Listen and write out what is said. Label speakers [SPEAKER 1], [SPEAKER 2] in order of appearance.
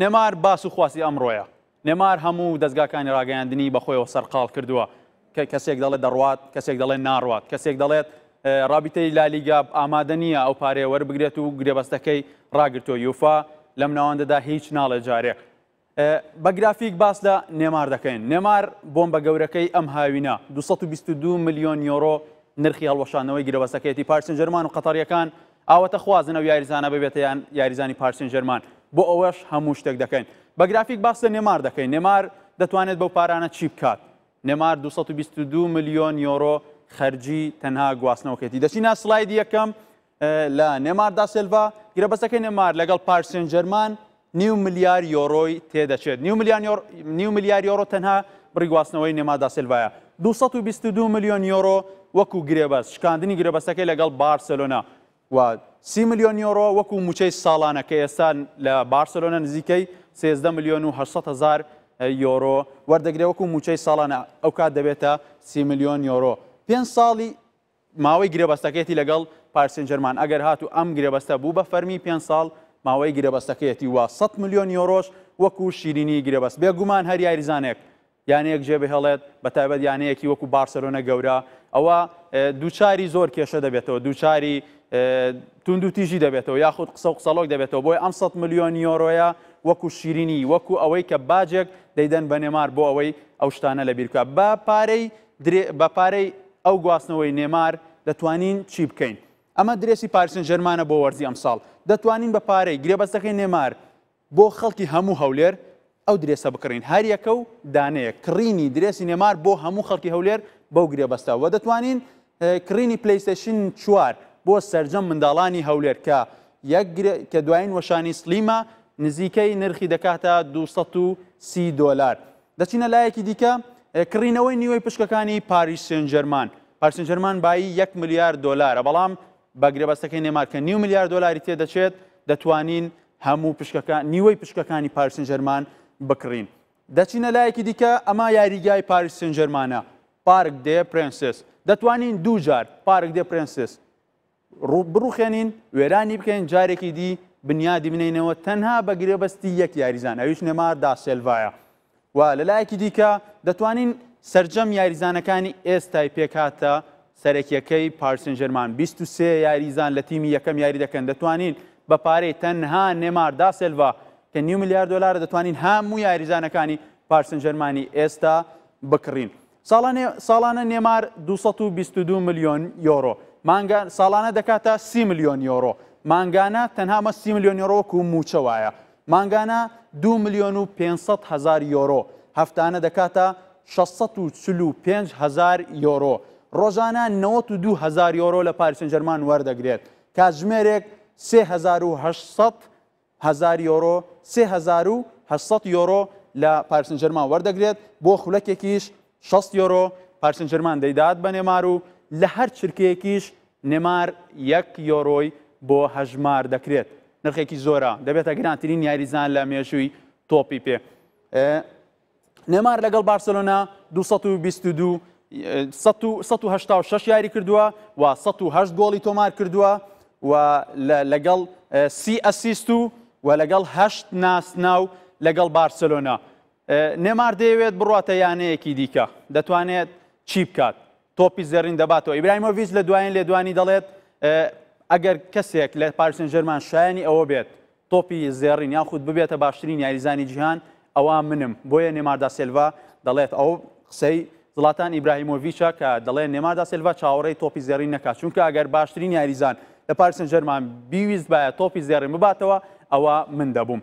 [SPEAKER 1] نێمار باس و خواستی ئەمڕۆیە نێمار هەموو دەستگاکانی ڕاگەاندنی بەخۆیەوە سەرقال کردووە کە کەسێک دەڵێت دەڕوات کەسێک دەڵێن ناڕوات کەسێک دەڵێت رابطەی لالیگا ئامادە نییە ئەو پارەیە وەربگرێت و گرێبەستەکەی ڕاگرتۆ یوفا لەم ناوەندەدا هیچ ناڵێ جارێک بە گرافیک باس لە نێمار دەکەین نێمار بۆم بە گەورەکەی ئەم هاوینە 222 میلیۆن یۆرۆ نرخی هەڵوەشانەوەی گرێبەستەکەیەتی پارسن جەرمان و قەتەریەکان ئاوەتە خوازنە و یاریزانە ببێتە یان یاریزانی پارسن جەرمان بۆ ئەوەش هەموو شتێک دەکەین بە گرافیک باس لە نێمار دەکەین نێمار دەتوانێت بەو پارانە چی بکات نێمار 222 میلیۆن یۆرۆ خەرجی تەنها گواستنەوەکێتی دەچینە سلایدی یەکەم لە نێماردا سلڤ گرەبەسەکەی نێمار لەگەڵ پارسێن جەرمان نیو ملیار یۆڕۆی تێدەچێت نیو ملیار یۆڕۆ تەنها بڕیگواستنەوەی نێمادا سلڤایە 222 میلیۆن یۆڕۆ وەکو گرێبەس شکاندنی گرێبەسەکەی لەگەڵ بارسلۆنا و سی میلیۆن یۆڕۆ وەکو موچەی ساڵانە کە ئێستا لە بارسلۆنە نزیکەی سێزدە میلیۆن و هزار یۆرۆ وەردەگرێ وەکو موچەی ساڵانە ئەو کات دەبێتە سی میلیۆن یۆرۆ پێنج ساڵی ماوەی گرێبەستەکەیەتی لەگەڵ پارسنجەرمان ئەگەر هاتو ئەم گرێبەستە بوو بە فەرمی پێ ساڵ ماوەی گرێبەستەکەیەتی وە 100 میلیۆن یۆڕۆژ وەکو شیرینی گرێبەست بێگومان هەر یاریزانێک یانەیەک جێبهێڵێت بە تایبەت یانەیەکی وەکو بارسەرۆنە گەورە ئەوە دووچاری زۆر کێشە دەبێتەوە دووچاری تونند و تیژی دەبێتەوە یاخود قسە و قسەڵۆک دەبێتەوە بۆی ئەم 100 میلیۆن یۆڕۆیە وەکو شیرینی وەکو ئەوەی کە باجێک دەیدەن بە نێمار بۆ ئەوەی ئەو شتانە لە بیرکە بە پارەی بە پارەی ئەو گواستنەوەی نێمار دەتوانین چی بکەین ئەمە درێسی پارسن ژەرمانە بۆ وەرزی ئەمساڵ دەتوانین بە پارەی گرێبەستەکەی نێمار بۆ خەڵکی هەموو هەولێر ئەو درێسە بکڕین هەریەکە و دانەیە کڕینی درێسی نێمار بۆ هەموو خەڵکی هەولێر بەو گرێبەستە و دەتوانین کڕینی پلیستشن چوار بۆ سرجەم منداڵانی هەولێر کە کە دوایین وەشانی سلیمە نزیکەی نرخی دەکاتە 230 دلار دەچینە لایەکی دیکە کڕینەوەی نیوەی پشکەکانی پاریسن جەرمان پارسن جەرمان بایی 1 میلیارد دلارە بەڵام بەگرێبەستەکەی نێمارکە نی میلیارد دلاری تێدەچێت دەتوانین هەموو نیوەی پشکەکانی پارسن جەرمان بکڕین دەچینە لایەکی دیکە ئەما یاریگای پاریسن جەرمانە پارک دێ پرنسس دەتوانین دوو جار پارک دێ پرنسس بڕوخێنین وێرانی بکەین جارێکی دی بنیادی بنینەوە تەنها بە گرێبەستی یەک یاریزان ئەویش نێماردا سێلڤایە و لەلایەکی دیکە دەتوانین سرجەم یاریزانەکانی ئێستای پێکاتە سەرەکیەکەی پارسنجەرمان 23 یاریزان لە تیمی یەکەم یاری دەکەن دەتوانین بە پارەی تەنها نێماردا سێلڤ کە نی میلیارد دلار دەتوانین هەموو یاریزانەکانی پارسنجەرمانی ئێستا بکڕین. ساڵانە نێمار 222 میلیۆن یۆرۆ مانگە ساڵانە دەکاتە سی میلیۆن یۆڕۆ ماگانە تەنها مە سی میلیۆن یۆڕۆک و موچەوایە ماگانە دو میلیۆن و 500 هزار یۆرۆ هەفتانە دەکاتە 645 هزار یۆرۆ ڕۆژانە 92 هزار یۆرۆ لە پارچەن جەرمان وەردەگرێت کاتژمێرێک 3800 هزار یۆرۆ 3800 یۆرۆ لە پارچەن جەرمان وەردەگرێت بۆ خولەکێکیش 6 یۆرۆ پارچەن جەرمان دەیدات بە نێمار و لە هەر چرکەیەکیش نێمار یەک یۆڕۆی بۆ هەژمار دەکرێت نرخێکی زۆرە دەبێتە گرانترین یاریزان لە مێشووی تۆپی پێ نێمار لەگەڵ بارسلۆنا 222 1986 یاری کردووە و 1970 گۆڵی تۆمار کردووە و لەگەڵ سی ئەسیست و و لەگەڵ هەشت ناسناو لەگەڵ بارسلۆنا نێمار دەیەوێت بڕاتە یانەیەکی دیکە دەتوانێت چی بکات تۆپی زەرین دەباتەوە ئیبراهیمۆڤیچ لە دوایین لێدوانی دەڵێت ئەگەر کەسێک لە پارسن ژەرمان شایانی ئەوە بێت تۆپی زێڕین یاخود ببێتە باشترین یاریزانی جیهان ئەوا منم بۆیە نێماردا سلڤ دەڵێت ئەو قسەی زڵاتان ئیبراهیمۆڤیچە کە دەڵێن نێمادا سلڤ چاوەڕێی تۆپی زێڕین نەکات چونکە ئەگەر باشترین یاریزان لە پارسن ژەرمان بیویست باە تۆپی زێڕین بباتەوە ئەوە من دەبووم.